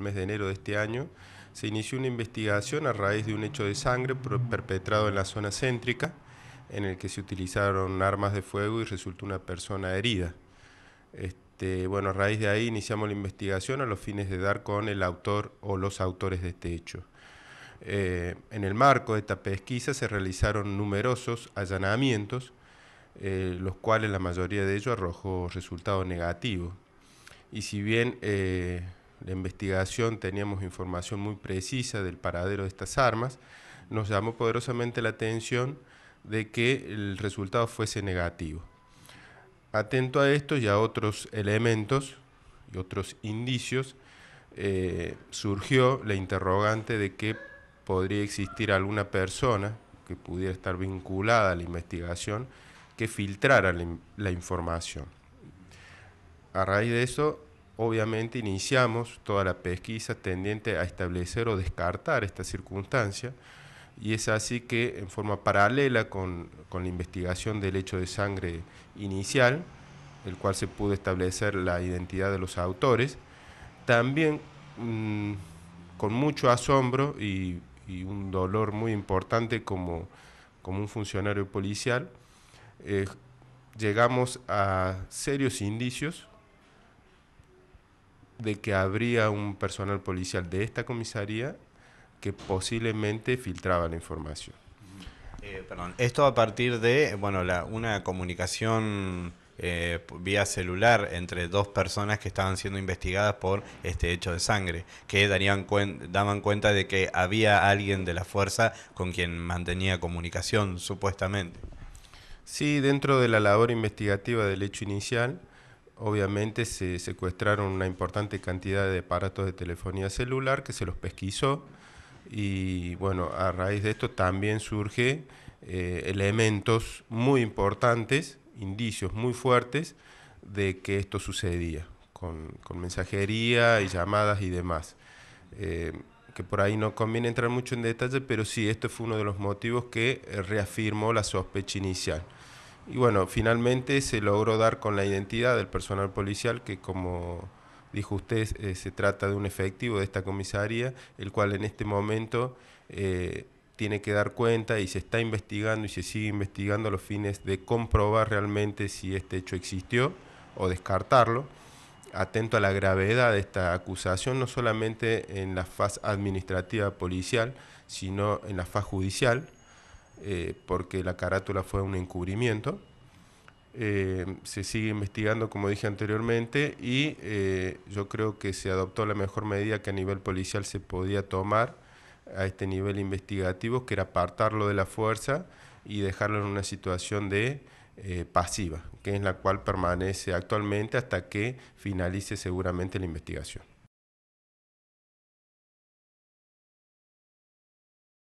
mes de enero de este año, se inició una investigación a raíz de un hecho de sangre perpetrado en la zona céntrica, en el que se utilizaron armas de fuego y resultó una persona herida. Este, bueno, a raíz de ahí iniciamos la investigación a los fines de dar con el autor o los autores de este hecho. Eh, en el marco de esta pesquisa se realizaron numerosos allanamientos, eh, los cuales la mayoría de ellos arrojó resultados negativos. Y si bien eh, la investigación teníamos información muy precisa del paradero de estas armas, nos llamó poderosamente la atención de que el resultado fuese negativo. Atento a esto y a otros elementos y otros indicios, eh, surgió la interrogante de que podría existir alguna persona que pudiera estar vinculada a la investigación que filtrara la información. A raíz de eso, obviamente iniciamos toda la pesquisa tendiente a establecer o descartar esta circunstancia y es así que en forma paralela con, la investigación del hecho de sangre inicial, el cual se pudo establecer la identidad de los autores, también mm, con mucho asombro y, un dolor muy importante como, un funcionario policial, eh, llegamos a serios indicios de que habría un personal policial de esta comisaría que posiblemente filtraba la información. Eh, esto a partir de bueno, la, una comunicación eh, vía celular entre dos personas que estaban siendo investigadas por este hecho de sangre, que darían daban cuenta de que había alguien de la fuerza con quien mantenía comunicación, supuestamente. Sí, dentro de la labor investigativa del hecho inicial, obviamente se secuestraron una importante cantidad de aparatos de telefonía celular que se los pesquisó y bueno, a raíz de esto también surge eh, elementos muy importantes, indicios muy fuertes de que esto sucedía con, mensajería y llamadas y demás. Eh, que por ahí no conviene entrar mucho en detalle, pero sí, esto fue uno de los motivos que eh, reafirmó la sospecha inicial. Y bueno, finalmente se logró dar con la identidad del personal policial que como dijo usted, eh, se trata de un efectivo de esta comisaría, el cual en este momento eh, tiene que dar cuenta y se está investigando y se sigue investigando a los fines de comprobar realmente si este hecho existió o descartarlo. Atento a la gravedad de esta acusación, no solamente en la faz administrativa policial, sino en la faz judicial eh, porque la carátula fue un encubrimiento. Eh, se sigue investigando, como dije anteriormente, y eh, yo creo que se adoptó la mejor medida que a nivel policial se podía tomar a este nivel investigativo, que era apartarlo de la fuerza y dejarlo en una situación de pasiva, que es la cual permanece actualmente hasta que finalice seguramente la investigación.